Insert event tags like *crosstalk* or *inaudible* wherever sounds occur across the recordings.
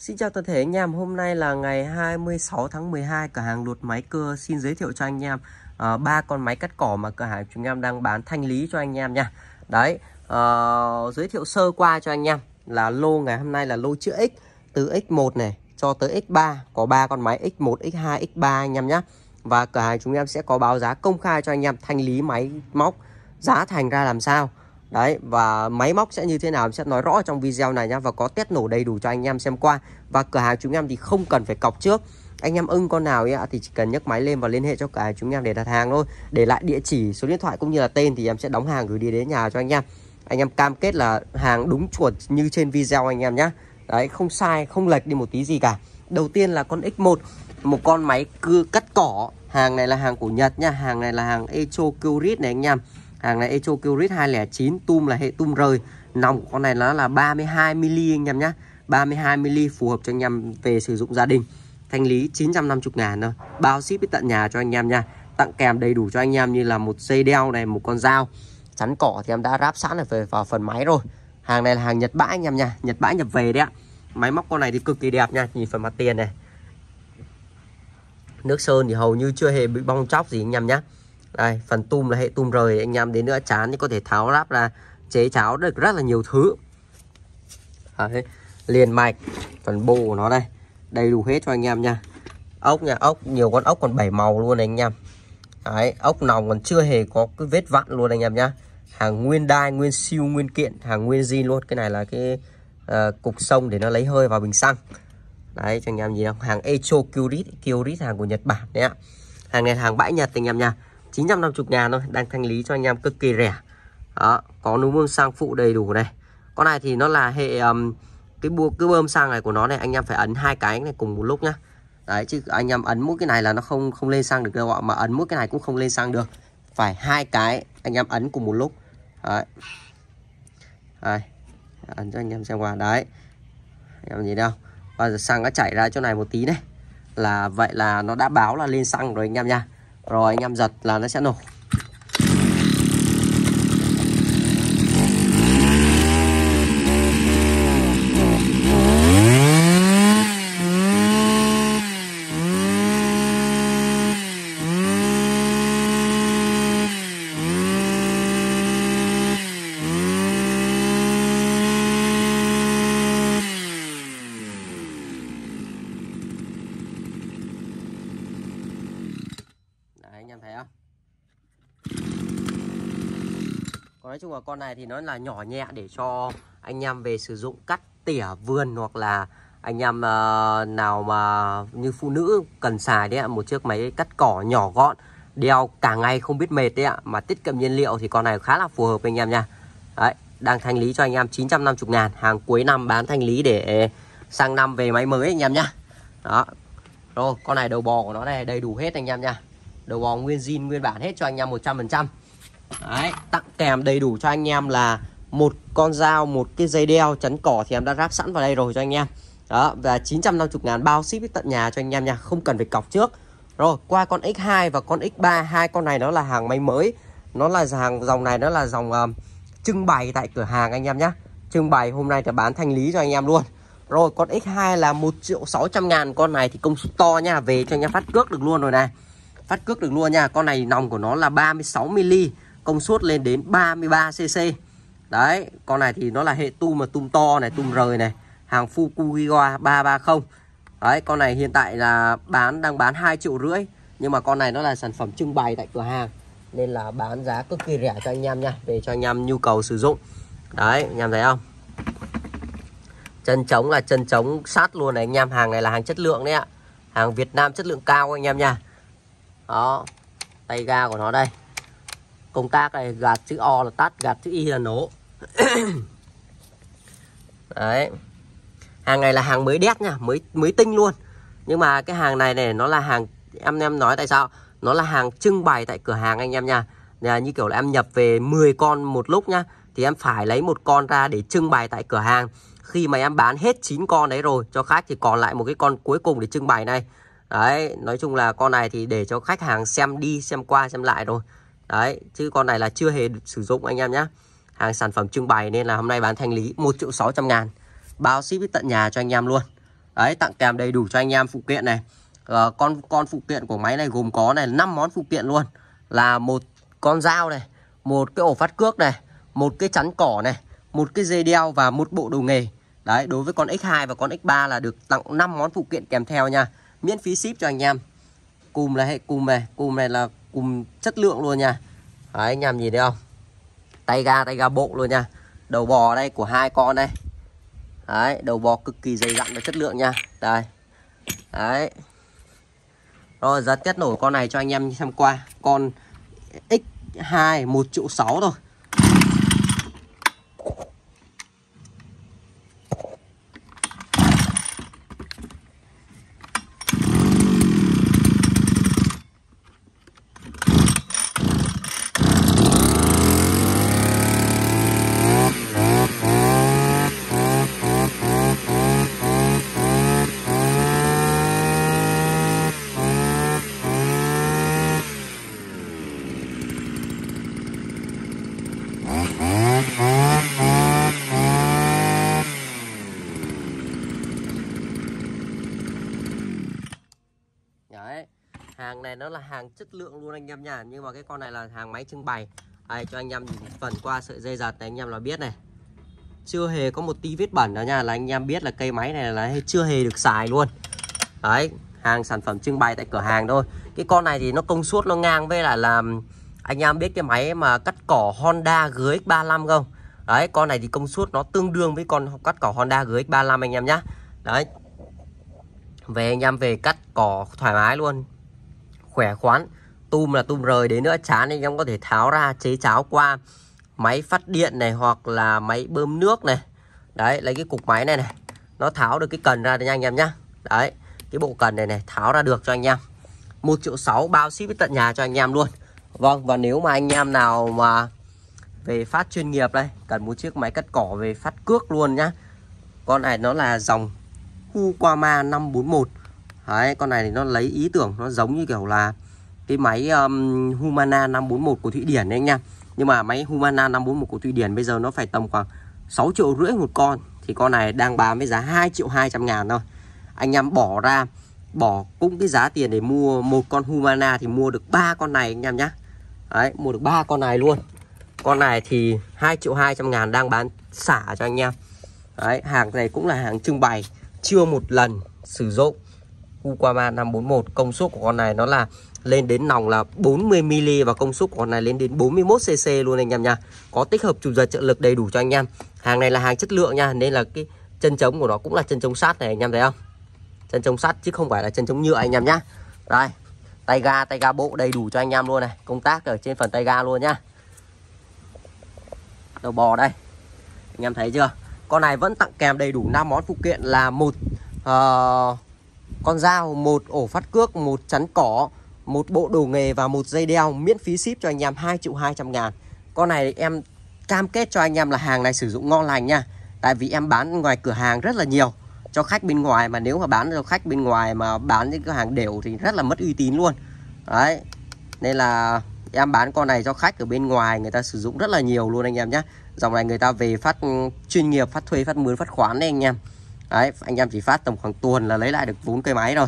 Xin chào toàn thể anh em, hôm nay là ngày 26 tháng 12 cửa hàng luật máy cưa xin giới thiệu cho anh em ờ, ba uh, con máy cắt cỏ mà cửa hàng chúng em đang bán thanh lý cho anh em nha. Đấy, uh, giới thiệu sơ qua cho anh em là lô ngày hôm nay là lô chữ X từ X1 này cho tới X3 có ba con máy X1, X2, X3 anh em nhé. Và cửa hàng chúng em sẽ có báo giá công khai cho anh em thanh lý máy móc giá thành ra làm sao Đấy và máy móc sẽ như thế nào sẽ nói rõ trong video này nhá và có test nổ đầy đủ cho anh em xem qua. Và cửa hàng chúng em thì không cần phải cọc trước. Anh em ưng con nào ấy thì chỉ cần nhấc máy lên và liên hệ cho cửa hàng chúng em để đặt hàng thôi. Để lại địa chỉ, số điện thoại cũng như là tên thì em sẽ đóng hàng gửi đi đến nhà cho anh em. Anh em cam kết là hàng đúng chuẩn như trên video anh em nhá. Đấy không sai, không lệch đi một tí gì cả. Đầu tiên là con X1, một con máy cưa cắt cỏ. Hàng này là hàng của Nhật nha, hàng này là hàng Echo Curit này anh em hàng này Echo Curit 209 tum là hệ tum rời nòng của con này nó là 32 mm anh em nhá 32 mm phù hợp cho anh em về sử dụng gia đình thanh lý 950 ngàn thôi bao ship đến tận nhà cho anh em nha tặng kèm đầy đủ cho anh em như là một dây đeo này một con dao chắn cỏ thì em đã ráp sẵn ở về vào phần máy rồi hàng này là hàng Nhật bãi anh em nha Nhật bãi nhập về đấy ạ máy móc con này thì cực kỳ đẹp nha nhìn phần mặt tiền này nước sơn thì hầu như chưa hề bị bong chóc gì anh em nhé đây phần tum là hệ tum rời anh em đến nữa chán thì có thể tháo lắp ra chế cháo được rất là nhiều thứ đấy. liền mạch phần bộ của nó đây đầy đủ hết cho anh em nha ốc nha ốc nhiều con ốc còn bảy màu luôn này anh em đấy ốc nòng còn chưa hề có cái vết vặn luôn anh em nhá hàng nguyên đai nguyên siêu nguyên kiện hàng nguyên zin luôn cái này là cái uh, cục sông để nó lấy hơi vào bình xăng đấy cho anh em nhìn không hàng Echo Kyrit Kyrit hàng của Nhật Bản đấy ạ hàng này hàng bãi Nhật anh em nha 950 ngàn thôi đang thanh lý cho anh em cực kỳ rẻ đó có núm bơm sang phụ đầy đủ này con này thì nó là hệ um, cái bua cứ bơm sang này của nó này anh em phải ấn hai cái này cùng một lúc nhá đấy chứ anh em ấn mỗi cái này là nó không không lên sang được đâu ạ mà ấn mỗi cái này cũng không lên sang được phải hai cái anh em ấn cùng một lúc đấy, đấy. ấn cho anh em xem qua đấy anh em nhìn đâu bây giờ xăng nó chảy ra chỗ này một tí này là vậy là nó đã báo là lên xăng rồi anh em nha rồi anh em giật là nó sẽ nổ nói chung là con này thì nó là nhỏ nhẹ để cho anh em về sử dụng cắt tỉa vườn hoặc là anh em uh, nào mà như phụ nữ cần xài đấy ạ một chiếc máy cắt cỏ nhỏ gọn đeo cả ngày không biết mệt đấy ạ mà tiết kiệm nhiên liệu thì con này khá là phù hợp anh em nha đấy đang thanh lý cho anh em 950 ngàn hàng cuối năm bán thanh lý để sang năm về máy mới anh em nhá đó rồi con này đầu bò của nó này đầy đủ hết anh em nha đầu bò nguyên zin nguyên bản hết cho anh em 100% Đấy, tặng kèm đầy đủ cho anh em là một con dao, một cái dây đeo chắn cỏ thì em đã ráp sẵn vào đây rồi cho anh em. Đó, và 950 ngàn bao ship tận nhà cho anh em nha, không cần phải cọc trước. Rồi, qua con X2 và con X3, hai con này nó là hàng máy mới. Nó là hàng dòng này nó là dòng um, trưng bày tại cửa hàng anh em nhé Trưng bày hôm nay thì bán thanh lý cho anh em luôn. Rồi, con X2 là 1 triệu 600 ngàn con này thì công suất to nha, về cho anh em phát cước được luôn rồi này. Phát cước được luôn nha. Con này nòng của nó là 36 mm công suất lên đến 33 cc đấy con này thì nó là hệ tum mà tum to này tum rời này hàng Fukuiwa 330 đấy con này hiện tại là bán đang bán 2 triệu rưỡi nhưng mà con này nó là sản phẩm trưng bày tại cửa hàng nên là bán giá cực kỳ rẻ cho anh em nha để cho anh em nhu cầu sử dụng đấy anh em thấy không chân trống là chân trống sát luôn này anh em hàng này là hàng chất lượng đấy ạ hàng Việt Nam chất lượng cao anh em nha đó tay ga của nó đây công tác này gạt chữ O là tắt gạt chữ Y là nổ *coughs* đấy hàng này là hàng mới đét nha mới mới tinh luôn nhưng mà cái hàng này này nó là hàng em em nói tại sao nó là hàng trưng bày tại cửa hàng anh em nha là như kiểu là em nhập về 10 con một lúc nhá thì em phải lấy một con ra để trưng bày tại cửa hàng khi mà em bán hết 9 con đấy rồi cho khách thì còn lại một cái con cuối cùng để trưng bày này đấy nói chung là con này thì để cho khách hàng xem đi xem qua xem lại rồi đấy chứ con này là chưa hề được sử dụng anh em nhé hàng sản phẩm trưng bày nên là hôm nay bán thanh lý 1 triệu 600 ngàn bao ship tận nhà cho anh em luôn đấy tặng kèm đầy đủ cho anh em phụ kiện này à, con con phụ kiện của máy này gồm có này 5 món phụ kiện luôn là một con dao này một cái ổ phát cước này một cái chắn cỏ này một cái dây đeo và một bộ đồ nghề đấy đối với con X2 và con X3 là được tặng 5 món phụ kiện kèm theo nha miễn phí ship cho anh em cùng là hệ cùng này cùng này là cùng um chất lượng luôn nha Đấy, anh em nhìn thấy không tay ga tay ga bộ luôn nha đầu bò đây của hai con đây Đấy, đầu bò cực kỳ dày dặn và chất lượng nha đây đấy rồi giờ test nổi con này cho anh em xem qua con x2 1 triệu 6 thôi hàng này nó là hàng chất lượng luôn anh em nhà nhưng mà cái con này là hàng máy trưng bày đây cho anh em phần qua sợi dây giật này anh em là biết này chưa hề có một tí vết bẩn đó nha là anh em biết là cây máy này là chưa hề được xài luôn đấy hàng sản phẩm trưng bày tại cửa hàng thôi cái con này thì nó công suất nó ngang với là làm anh em biết cái máy mà cắt cỏ Honda GX35 không đấy con này thì công suất nó tương đương với con cắt cỏ Honda GX35 anh em nhá đấy về anh em về cắt cỏ thoải mái luôn khỏe khoắn tum là tum rời đến nữa chán anh em có thể tháo ra chế cháo qua máy phát điện này hoặc là máy bơm nước này đấy lấy cái cục máy này này nó tháo được cái cần ra đấy nha anh em nhá đấy cái bộ cần này này tháo ra được cho anh em một triệu sáu bao ship đến tận nhà cho anh em luôn vâng và nếu mà anh em nào mà về phát chuyên nghiệp đây cần một chiếc máy cắt cỏ về phát cước luôn nhá con này nó là dòng Hukama 541 Đấy, con này thì nó lấy ý tưởng nó giống như kiểu là cái máy um, Humana 541 của Thụy Điển đấy anh em Nhưng mà máy Humana 541 của Thụy Điển bây giờ nó phải tầm khoảng 6 triệu rưỡi một con thì con này đang bán với giá 2 triệu 200 ngàn thôi. Anh em bỏ ra bỏ cũng cái giá tiền để mua một con Humana thì mua được ba con này anh em nhá. Đấy, mua được ba con này luôn. Con này thì 2 triệu 200 ngàn đang bán xả cho anh em. Đấy, hàng này cũng là hàng trưng bày chưa một lần sử dụng Uquama 541 công suất của con này nó là lên đến nòng là 40 ml và công suất của con này lên đến 41cc luôn anh em nha có tích hợp chủ giật trợ lực đầy đủ cho anh em hàng này là hàng chất lượng nha nên là cái chân chống của nó cũng là chân chống sắt này anh em thấy không chân chống sắt chứ không phải là chân chống nhựa anh em nhá đây tay ga tay ga bộ đầy đủ cho anh em luôn này công tác ở trên phần tay ga luôn nhá đầu bò đây anh em thấy chưa con này vẫn tặng kèm đầy đủ 5 món phụ kiện là một uh, con dao, một ổ phát cước, một chắn cỏ, một bộ đồ nghề và một dây đeo miễn phí ship cho anh em 2 triệu 200 ngàn. Con này em cam kết cho anh em là hàng này sử dụng ngon lành nha. Tại vì em bán ngoài cửa hàng rất là nhiều cho khách bên ngoài mà nếu mà bán cho khách bên ngoài mà bán những cái hàng đều thì rất là mất uy tín luôn. Đấy. Nên là em bán con này cho khách ở bên ngoài người ta sử dụng rất là nhiều luôn anh em nhé dòng này người ta về phát chuyên nghiệp phát thuê phát mướn phát khoán đấy anh em đấy anh em chỉ phát tầm khoảng tuần là lấy lại được vốn cây máy rồi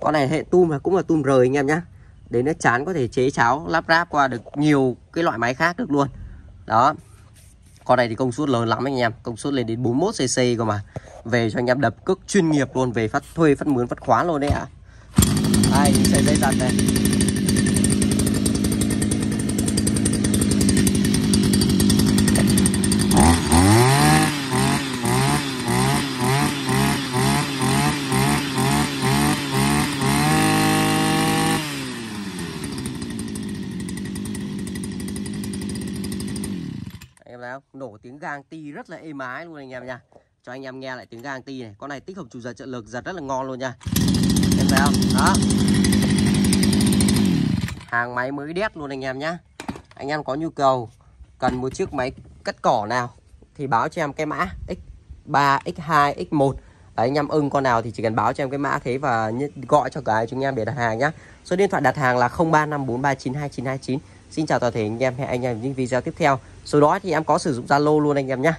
con này hệ tum là cũng là tum rời anh em nhé đến nó chán có thể chế cháo lắp ráp qua được nhiều cái loại máy khác được luôn đó con này thì công suất lớn lắm anh em công suất lên đến 41 cc cơ mà về cho anh em đập cực chuyên nghiệp luôn về phát thuê phát mướn phát khóa luôn đấy ạ à. đây xây dây dặn này thấy nổ tiếng gang ti rất là êm ái luôn anh em nha cho anh em nghe lại tiếng gang ti này con này tích hợp chủ giật trợ lực giật rất là ngon luôn nha em thấy không đó hàng máy mới đét luôn anh em nhá anh em có nhu cầu cần một chiếc máy cắt cỏ nào thì báo cho em cái mã x3 x2 x1 Đấy, anh em ưng con nào thì chỉ cần báo cho em cái mã thế và gọi cho cái chúng em để đặt hàng nhá số điện thoại đặt hàng là 0354392929 Xin chào toàn thể anh em, hẹn anh em những video tiếp theo. Số đó thì em có sử dụng Zalo luôn anh em nhé.